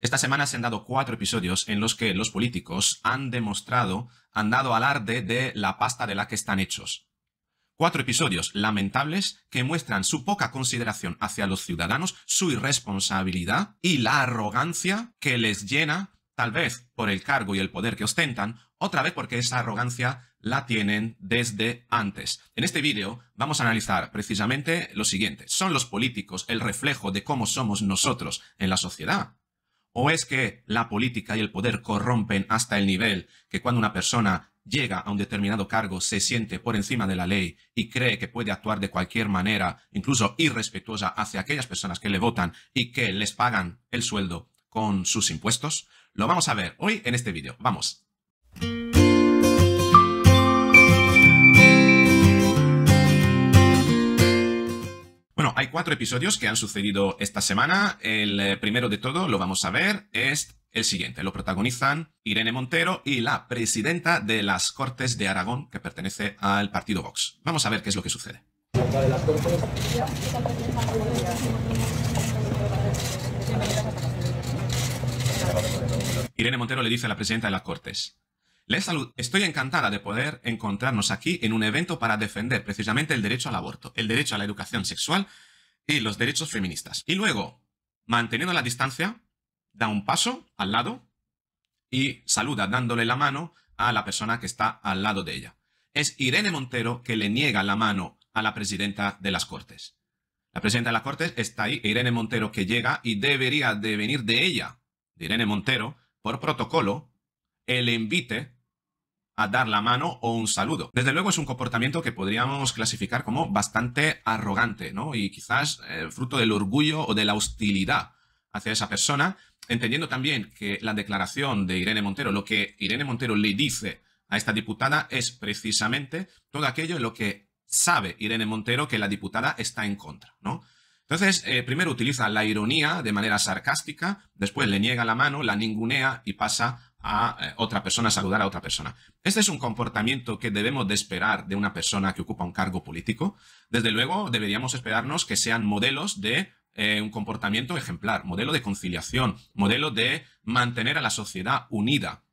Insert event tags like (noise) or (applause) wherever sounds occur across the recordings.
Esta semana se han dado cuatro episodios en los que los políticos han demostrado, han dado alarde de la pasta de la que están hechos. Cuatro episodios lamentables que muestran su poca consideración hacia los ciudadanos, su irresponsabilidad y la arrogancia que les llena, tal vez por el cargo y el poder que ostentan, otra vez porque esa arrogancia la tienen desde antes. En este vídeo vamos a analizar precisamente lo siguiente. ¿Son los políticos el reflejo de cómo somos nosotros en la sociedad? ¿O es que la política y el poder corrompen hasta el nivel que cuando una persona llega a un determinado cargo se siente por encima de la ley y cree que puede actuar de cualquier manera, incluso irrespetuosa, hacia aquellas personas que le votan y que les pagan el sueldo con sus impuestos? Lo vamos a ver hoy en este vídeo. ¡Vamos! Bueno, hay cuatro episodios que han sucedido esta semana. El eh, primero de todo, lo vamos a ver, es el siguiente. Lo protagonizan Irene Montero y la presidenta de las Cortes de Aragón, que pertenece al partido Vox. Vamos a ver qué es lo que sucede. Irene Montero le dice a la presidenta de las Cortes, salud. Estoy encantada de poder encontrarnos aquí en un evento para defender precisamente el derecho al aborto, el derecho a la educación sexual y los derechos feministas. Y luego, manteniendo la distancia, da un paso al lado y saluda dándole la mano a la persona que está al lado de ella. Es Irene Montero que le niega la mano a la presidenta de las Cortes. La presidenta de las Cortes está ahí, Irene Montero que llega y debería de venir de ella, de Irene Montero, por protocolo, el invite a dar la mano o un saludo. Desde luego es un comportamiento que podríamos clasificar como bastante arrogante, ¿no? Y quizás eh, fruto del orgullo o de la hostilidad hacia esa persona, entendiendo también que la declaración de Irene Montero, lo que Irene Montero le dice a esta diputada es precisamente todo aquello en lo que sabe Irene Montero que la diputada está en contra, ¿no? Entonces, eh, primero utiliza la ironía de manera sarcástica, después le niega la mano, la ningunea y pasa a eh, otra persona, saludar a otra persona. Este es un comportamiento que debemos de esperar de una persona que ocupa un cargo político. Desde luego, deberíamos esperarnos que sean modelos de eh, un comportamiento ejemplar, modelo de conciliación, modelo de mantener a la sociedad unida.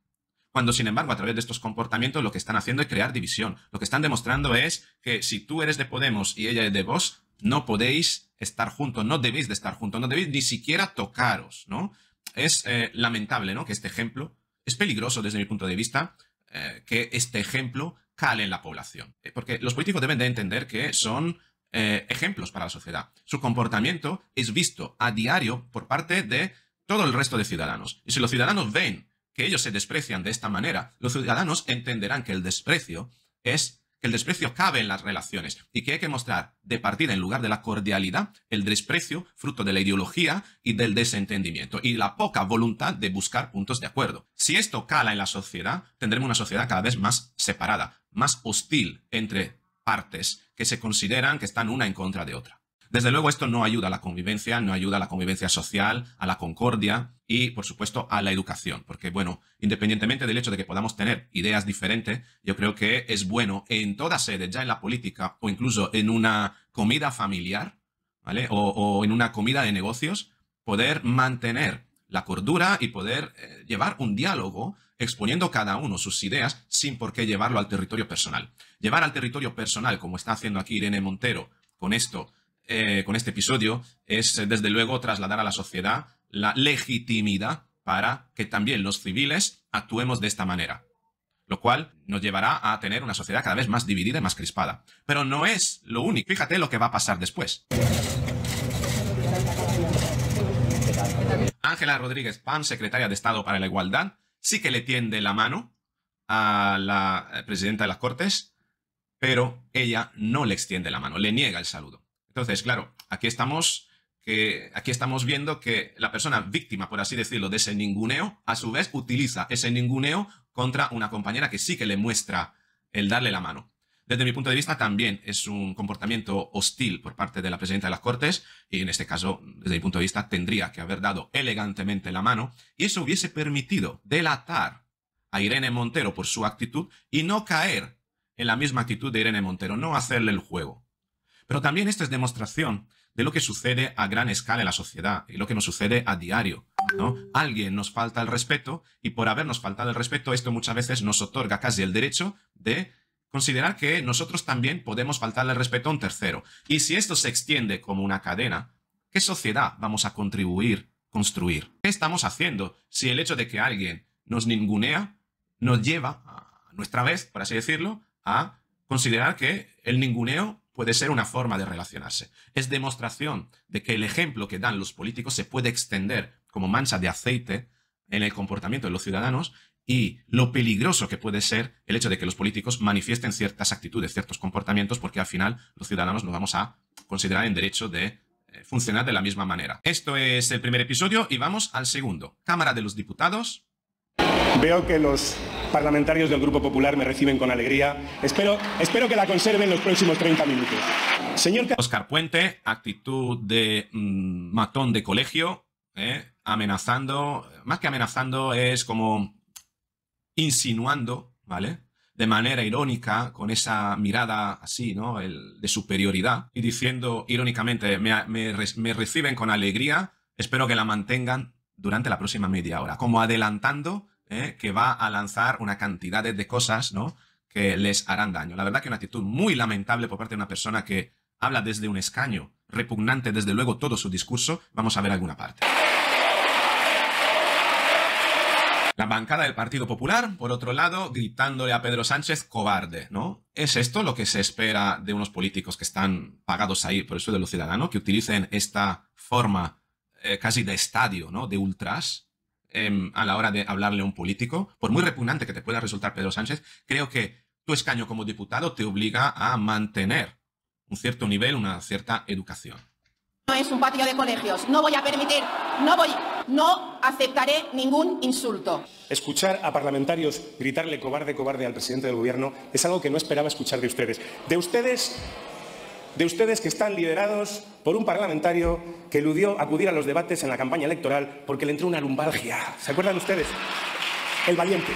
Cuando, sin embargo, a través de estos comportamientos lo que están haciendo es crear división. Lo que están demostrando es que si tú eres de Podemos y ella es de vos, no podéis estar juntos, no debéis de estar juntos, no debéis ni siquiera tocaros, ¿no? Es eh, lamentable, ¿no? Que este ejemplo es peligroso desde mi punto de vista eh, que este ejemplo cale en la población, eh, porque los políticos deben de entender que son eh, ejemplos para la sociedad. Su comportamiento es visto a diario por parte de todo el resto de ciudadanos. Y si los ciudadanos ven que ellos se desprecian de esta manera, los ciudadanos entenderán que el desprecio es el desprecio cabe en las relaciones y que hay que mostrar de partida en lugar de la cordialidad el desprecio fruto de la ideología y del desentendimiento y la poca voluntad de buscar puntos de acuerdo. Si esto cala en la sociedad, tendremos una sociedad cada vez más separada, más hostil entre partes que se consideran que están una en contra de otra. Desde luego esto no ayuda a la convivencia, no ayuda a la convivencia social, a la concordia, y, por supuesto, a la educación. Porque, bueno, independientemente del hecho de que podamos tener ideas diferentes, yo creo que es bueno en toda sede, ya en la política o incluso en una comida familiar, ¿vale? O, en una comida de negocios, poder mantener la cordura y poder eh, llevar un diálogo exponiendo cada uno sus ideas sin por qué llevarlo al territorio personal. Llevar al territorio personal, como está haciendo aquí Irene Montero con esto, eh, con este episodio, es eh, desde luego trasladar a la sociedad la legitimidad para que también los civiles actuemos de esta manera, lo cual nos llevará a tener una sociedad cada vez más dividida y más crispada. Pero no es lo único, fíjate lo que va a pasar después. Ángela Rodríguez Pan, secretaria de Estado para la Igualdad, sí que le tiende la mano a la presidenta de las Cortes, pero ella no le extiende la mano, le niega el saludo. Entonces, claro, aquí estamos que aquí estamos viendo que la persona víctima, por así decirlo, de ese ninguneo, a su vez utiliza ese ninguneo contra una compañera que sí que le muestra el darle la mano. Desde mi punto de vista también es un comportamiento hostil por parte de la presidenta de las Cortes y en este caso, desde mi punto de vista, tendría que haber dado elegantemente la mano y eso hubiese permitido delatar a Irene Montero por su actitud y no caer en la misma actitud de Irene Montero, no hacerle el juego. Pero también esta es demostración de lo que sucede a gran escala en la sociedad y lo que nos sucede a diario. ¿no? Alguien nos falta el respeto y por habernos faltado el respeto, esto muchas veces nos otorga casi el derecho de considerar que nosotros también podemos faltarle el respeto a un tercero. Y si esto se extiende como una cadena, ¿qué sociedad vamos a contribuir, construir? ¿Qué estamos haciendo si el hecho de que alguien nos ningunea nos lleva, a nuestra vez, por así decirlo, a considerar que el ninguneo puede ser una forma de relacionarse. Es demostración de que el ejemplo que dan los políticos se puede extender como mancha de aceite en el comportamiento de los ciudadanos y lo peligroso que puede ser el hecho de que los políticos manifiesten ciertas actitudes, ciertos comportamientos, porque al final los ciudadanos nos vamos a considerar en derecho de eh, funcionar de la misma manera. Esto es el primer episodio y vamos al segundo. Cámara de los Diputados. Veo que los parlamentarios del Grupo Popular me reciben con alegría. Espero, espero que la conserven los próximos 30 minutos. Señor Oscar Puente, actitud de mm, matón de colegio, ¿eh? amenazando, más que amenazando, es como insinuando, ¿vale? De manera irónica, con esa mirada así, ¿no? El, de superioridad, y diciendo irónicamente, me, me, me reciben con alegría, espero que la mantengan durante la próxima media hora, como adelantando ¿eh? que va a lanzar una cantidad de cosas, ¿no? Que les harán daño. La verdad que una actitud muy lamentable por parte de una persona que habla desde un escaño, repugnante desde luego todo su discurso. Vamos a ver alguna parte. La bancada del Partido Popular, por otro lado, gritándole a Pedro Sánchez cobarde, ¿no? ¿Es esto lo que se espera de unos políticos que están pagados ahí por el de los ciudadanos, que utilicen esta forma eh, casi de estadio, ¿no? De ultras, Em, a la hora de hablarle a un político, por muy repugnante que te pueda resultar Pedro Sánchez, creo que tu escaño como diputado te obliga a mantener un cierto nivel, una cierta educación. No es un patio de colegios. No voy a permitir, no voy, no aceptaré ningún insulto. Escuchar a parlamentarios gritarle cobarde, cobarde al presidente del gobierno es algo que no esperaba escuchar de ustedes. De ustedes de ustedes que están liderados por un parlamentario que eludió acudir a los debates en la campaña electoral porque le entró una lumbalgia. ¿Se acuerdan ustedes? El valiente.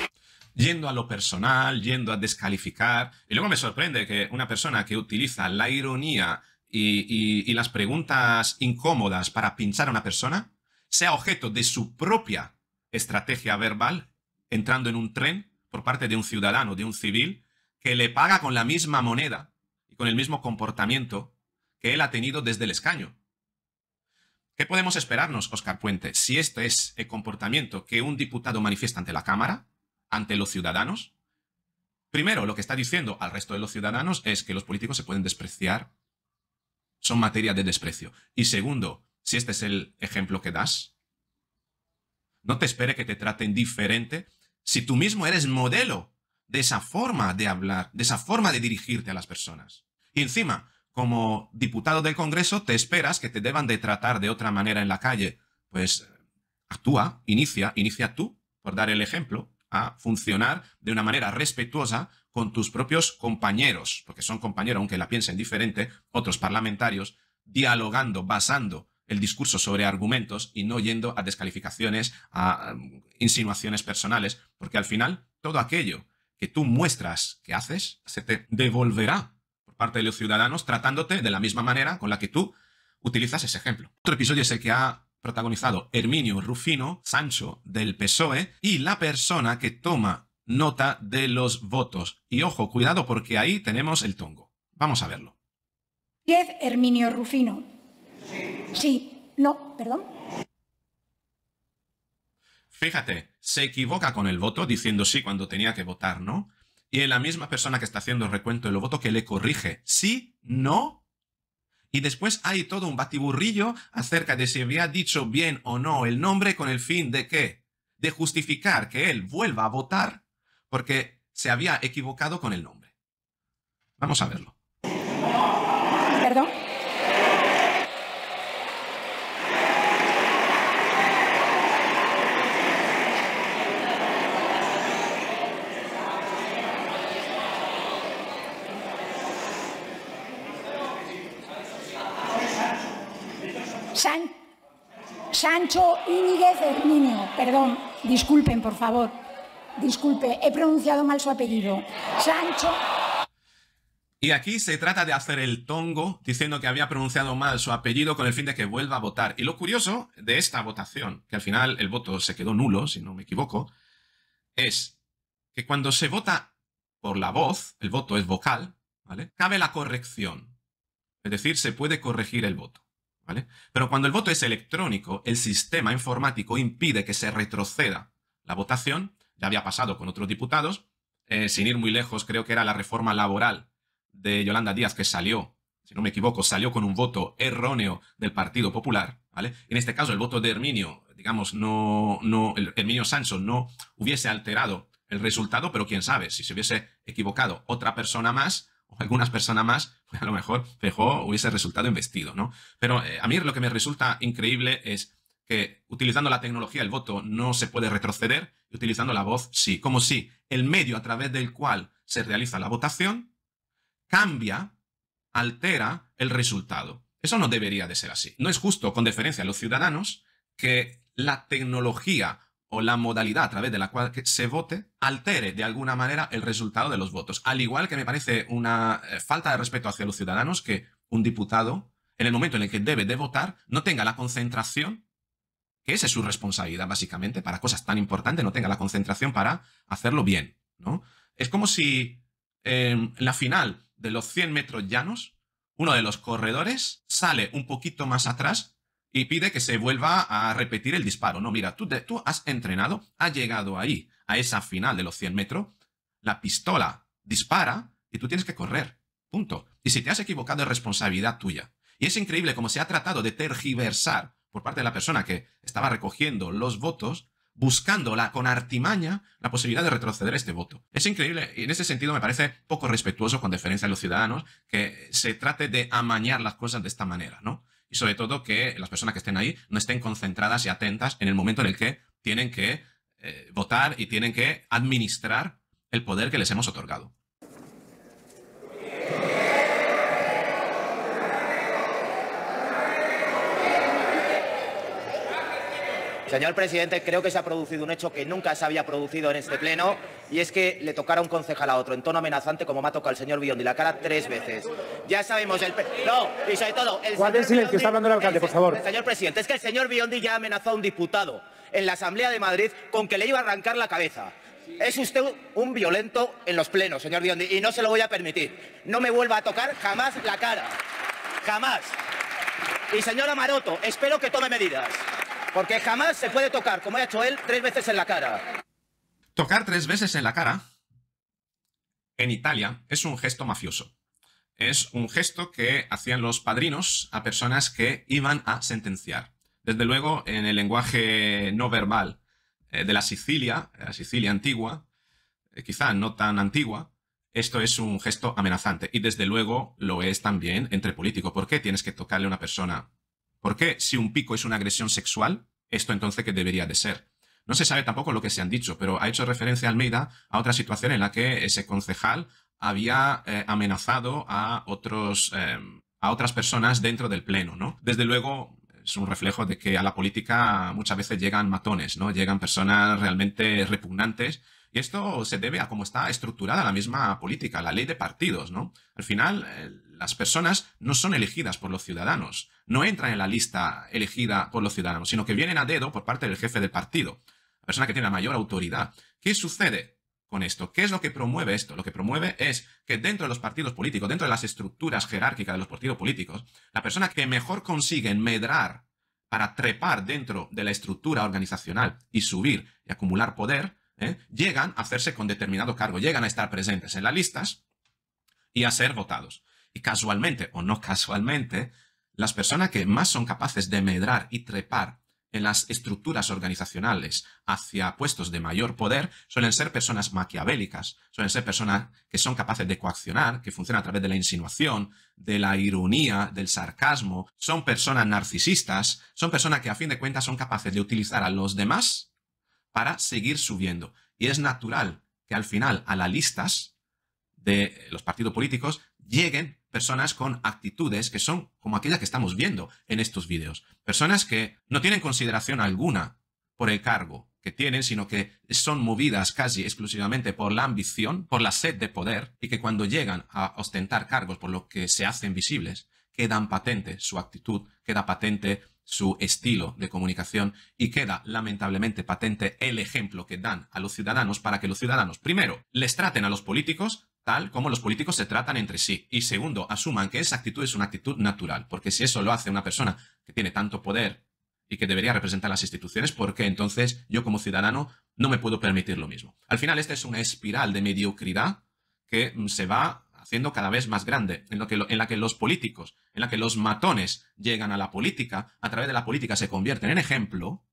Yendo a lo personal, yendo a descalificar. Y luego me sorprende que una persona que utiliza la ironía y, y las preguntas incómodas para pinchar a una persona sea objeto de su propia estrategia verbal entrando en un tren por parte de un ciudadano, de un civil, que le paga con la misma moneda con el mismo comportamiento que él ha tenido desde el escaño. ¿Qué podemos esperarnos, Oscar Puente, si este es el comportamiento que un diputado manifiesta ante la Cámara, ante los ciudadanos? Primero, lo que está diciendo al resto de los ciudadanos es que los políticos se pueden despreciar, son materia de desprecio. Y segundo, si este es el ejemplo que das, no te espere que te traten diferente si tú mismo eres modelo de esa forma de hablar, de esa forma de dirigirte a las personas. Y encima, como diputado del Congreso, te esperas que te deban de tratar de otra manera en la calle. Pues eh, actúa, inicia, inicia tú, por dar el ejemplo, a funcionar de una manera respetuosa con tus propios compañeros, porque son compañeros, aunque la piensen diferente, otros parlamentarios, dialogando, basando el discurso sobre argumentos y no yendo a descalificaciones, a mm, insinuaciones personales, porque al final todo aquello que tú muestras que haces se te devolverá parte de los ciudadanos tratándote de la misma manera con la que tú utilizas ese ejemplo. Otro episodio es el que ha protagonizado Herminio Rufino, Sancho del PSOE, y la persona que toma nota de los votos. Y ojo, cuidado porque ahí tenemos el tongo. Vamos a verlo. es Herminio Rufino. sí. No, perdón. Fíjate, se equivoca con el voto diciendo sí cuando tenía que votar, ¿no? Y es la misma persona que está haciendo el recuento de los votos que le corrige. Sí, no. Y después hay todo un batiburrillo acerca de si había dicho bien o no el nombre con el fin de qué? De justificar que él vuelva a votar porque se había equivocado con el nombre. Vamos a verlo. Perdón. Sancho Íñiguez Herminio, perdón, disculpen por favor, disculpe, he pronunciado mal su apellido. Sancho. Y aquí se trata de hacer el tongo diciendo que había pronunciado mal su apellido con el fin de que vuelva a votar. Y lo curioso de esta votación, que al final el voto se quedó nulo, si no me equivoco, es que cuando se vota por la voz, el voto es vocal, ¿vale? Cabe la corrección. Es decir, se puede corregir el voto. Pero cuando el voto es electrónico, el sistema informático impide que se retroceda la votación. Ya había pasado con otros diputados. Eh, sin ir muy lejos, creo que era la reforma laboral de Yolanda Díaz que salió, si no me equivoco, salió con un voto erróneo del Partido Popular. En este caso, el voto de Herminio, digamos, no, no, Herminio Sancho no hubiese alterado el resultado, pero quién sabe, si se hubiese equivocado otra persona más, o algunas personas más, pues (laughs) a lo mejor hubiese resultado investido, ¿no? Pero eh, a mí lo que me resulta increíble es que utilizando la tecnología el voto no se puede retroceder y utilizando la voz sí, como si el medio a través del cual se realiza la votación cambia, altera el resultado. Eso no debería de ser así. No es justo, con deferencia a los ciudadanos, que la tecnología o la modalidad a través de la cual se vote altere de alguna manera el resultado de los votos. Al igual que me parece una eh, falta de respeto hacia los ciudadanos que un diputado, en el momento en el que debe de votar, no tenga la concentración, que esa es su responsabilidad básicamente, para cosas tan importantes, no tenga la concentración para hacerlo bien. ¿no? Es como si em, en la final de los 100 metros llanos, uno de los corredores sale un poquito más atrás y pide que se vuelva a repetir el disparo. No, mira, tú, tú has entrenado, has llegado ahí, a esa final de los 100 metros, la pistola dispara y tú tienes que correr. Punto. Y si te has equivocado es responsabilidad tuya. Y es increíble cómo se ha tratado de tergiversar por parte de la persona que estaba recogiendo los votos, buscándola con artimaña la posibilidad de retroceder este voto. Es increíble y en ese sentido me parece poco respetuoso con deferencia de los ciudadanos que se trate de amañar las cosas de esta manera, ¿no? y sobre todo que las personas que estén ahí no estén concentradas y atentas en el momento en el que tienen que eh, votar y tienen que administrar el poder que les hemos otorgado. Señor presidente, creo que se ha producido un hecho que nunca se había producido en este pleno y es que le tocara un concejal a otro en tono amenazante como me ha tocado el señor Biondi la cara tres veces. Ya sabemos el no y sobre todo el señor silencio está hablando el alcalde, por favor. señor presidente, es que el señor Biondi ya amenazó a un diputado en la Asamblea de Madrid con que le iba a arrancar la cabeza. Es usted un violento en los plenos, señor Biondi, y no se lo voy a permitir. No me vuelva a tocar jamás la cara. Jamás. Y señora Maroto, espero que tome medidas. Porque jamás se puede tocar, como ha hecho él, tres veces en la cara. Tocar tres veces en la cara en Italia es un gesto mafioso. Es un gesto que hacían los padrinos a personas que iban a sentenciar. Desde luego, en el lenguaje no verbal eh, de la Sicilia, eh, la Sicilia antigua, eh, quizá no tan antigua, esto es un gesto amenazante. Y desde luego lo es también entre políticos. ¿Por qué tienes que tocarle a una persona ¿Por qué si un pico es una agresión sexual, esto entonces qué debería de ser? No se sabe tampoco lo que se han dicho, pero ha hecho referencia Almeida a otra situación en la que ese concejal había eh, amenazado a, otros, em, a otras personas dentro del Pleno, ¿no? Desde luego, es un reflejo de que a la política muchas veces llegan matones, ¿no? Llegan personas realmente repugnantes. Y esto se debe a cómo está estructurada la misma política, la ley de partidos, ¿no? Al final, las personas no son elegidas por los ciudadanos, no entran en la lista elegida por los ciudadanos, sino que vienen a dedo por parte del jefe del partido, la persona que tiene la mayor autoridad. ¿Qué sucede? con esto? ¿Qué es lo que promueve esto? Lo que promueve es que dentro de los partidos políticos, dentro de las estructuras jerárquicas de los partidos políticos, la persona que mejor consigue medrar para trepar dentro de la estructura organizacional y subir y acumular poder, ¿eh? llegan a hacerse con determinado cargo, llegan a estar presentes en las listas y a ser votados. Y casualmente o no casualmente, las personas que más son capaces de medrar y trepar en las estructuras organizacionales hacia puestos de mayor poder suelen ser personas maquiavélicas, suelen ser personas que son capaces de coaccionar, que funcionan a través de la insinuación, de la ironía, del sarcasmo, son personas narcisistas, son personas que a fin de cuentas son capaces de utilizar a los demás para seguir subiendo. Y es natural que al final a las listas de los partidos políticos lleguen personas con actitudes que son como aquellas que estamos viendo en estos vídeos. Personas que no tienen consideración alguna por el cargo que tienen, sino que son movidas casi exclusivamente por la ambición, por la sed de poder, y que cuando llegan a ostentar cargos por lo que se hacen visibles, quedan patente su actitud, queda patente su estilo de comunicación y queda lamentablemente patente el ejemplo que dan a los ciudadanos para que los ciudadanos, primero, les traten a los políticos tal como los políticos se tratan entre sí. Y segundo, asuman que esa actitud es una actitud natural, porque si eso lo hace una persona que tiene tanto poder y que debería representar las instituciones, ¿por qué entonces yo como ciudadano no me puedo permitir lo mismo? Al final, esta es una espiral de mediocridad que mm, se va haciendo cada vez más grande, en, lo que, en la que los políticos, en la que los matones llegan a la política, a través de la política se convierten en ejemplo,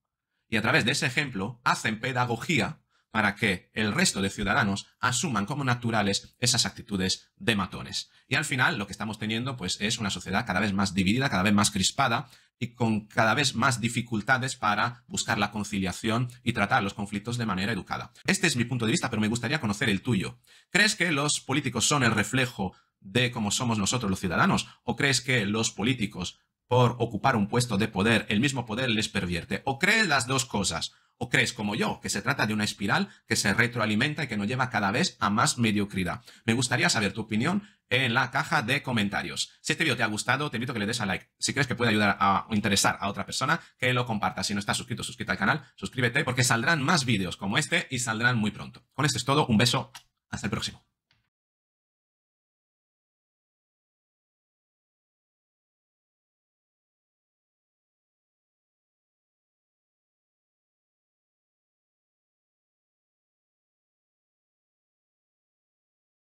y a través de ese ejemplo hacen pedagogía para que el resto de ciudadanos asuman como naturales esas actitudes de matones. Y al final lo que estamos teniendo pues es una sociedad cada vez más dividida, cada vez más crispada y con cada vez más dificultades para buscar la conciliación y tratar los conflictos de manera educada. Este es mi punto de vista, pero me gustaría conocer el tuyo. ¿Crees que los políticos son el reflejo de cómo somos nosotros los ciudadanos? ¿O crees que los políticos por ocupar un puesto de poder, el mismo poder les pervierte. O crees las dos cosas, o crees como yo, que se trata de una espiral que se retroalimenta y que nos lleva cada vez a más mediocridad. Me gustaría saber tu opinión en la caja de comentarios. Si este vídeo te ha gustado, te invito a que le des a like. Si crees que puede ayudar a interesar a otra persona, que lo compartas. Si no estás suscrito, suscríbete al canal, suscríbete porque saldrán más vídeos como este y saldrán muy pronto. Con esto es todo, un beso, hasta el próximo.